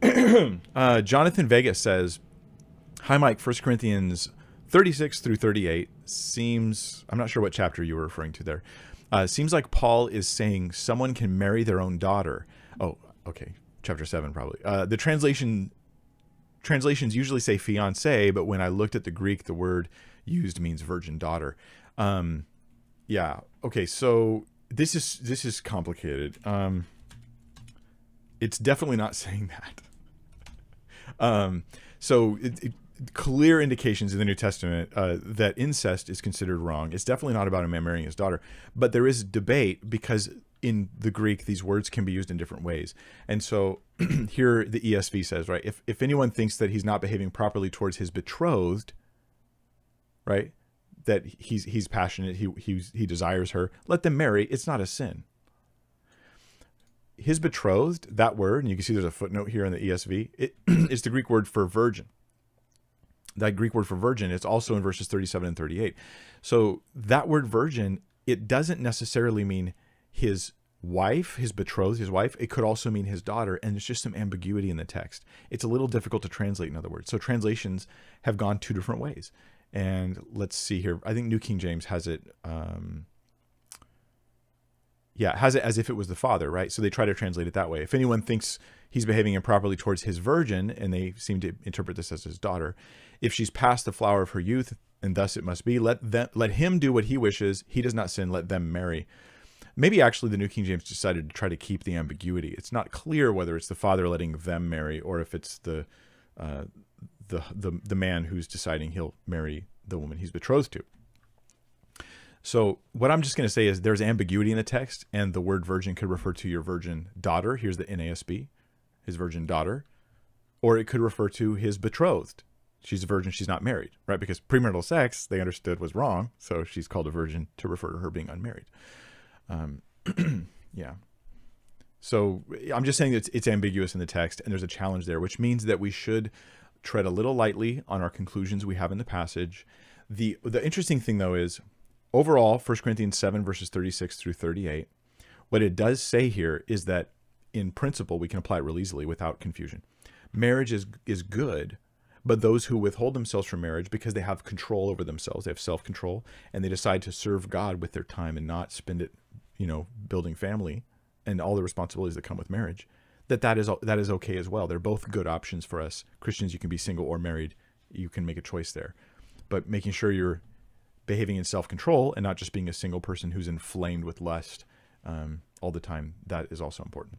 uh, Jonathan Vegas says, "Hi, Mike. First Corinthians 36 through 38 seems. I'm not sure what chapter you were referring to there. Uh, seems like Paul is saying someone can marry their own daughter. Oh, okay, chapter seven probably. Uh, the translation translations usually say fiance, but when I looked at the Greek, the word used means virgin daughter. Um, yeah. Okay. So this is this is complicated. Um, it's definitely not saying that. Um, so it, it, clear indications in the New Testament uh, that incest is considered wrong. It's definitely not about a man marrying his daughter, but there is debate because in the Greek these words can be used in different ways. And so here the ESV says, right, if if anyone thinks that he's not behaving properly towards his betrothed, right, that he's he's passionate, he he he desires her, let them marry. It's not a sin his betrothed, that word, and you can see there's a footnote here in the ESV, it is the Greek word for virgin. That Greek word for virgin, it's also in verses 37 and 38. So that word virgin, it doesn't necessarily mean his wife, his betrothed, his wife. It could also mean his daughter, and there's just some ambiguity in the text. It's a little difficult to translate, in other words. So translations have gone two different ways. And let's see here. I think New King James has it. Um, yeah, has it as if it was the father, right? So they try to translate it that way. If anyone thinks he's behaving improperly towards his virgin, and they seem to interpret this as his daughter, if she's past the flower of her youth, and thus it must be, let them, let him do what he wishes. He does not sin. Let them marry. Maybe actually the New King James decided to try to keep the ambiguity. It's not clear whether it's the father letting them marry or if it's the uh, the, the the man who's deciding he'll marry the woman he's betrothed to. So what I'm just going to say is there's ambiguity in the text, and the word virgin could refer to your virgin daughter. Here's the NASB, his virgin daughter, or it could refer to his betrothed. She's a virgin. She's not married, right? Because premarital sex they understood was wrong, so she's called a virgin to refer to her being unmarried. Um, yeah. So I'm just saying that it's, it's ambiguous in the text, and there's a challenge there, which means that we should tread a little lightly on our conclusions we have in the passage. The the interesting thing though is overall, 1 Corinthians 7, verses 36 through 38, what it does say here is that in principle, we can apply it real easily without confusion. Marriage is, is good, but those who withhold themselves from marriage because they have control over themselves, they have self control, and they decide to serve God with their time and not spend it, you know, building family and all the responsibilities that come with marriage, that that is, that is okay as well. They're both good options for us. Christians, you can be single or married, you can make a choice there. But making sure you're behaving in self-control and not just being a single person who's inflamed with lust um, all the time, that is also important.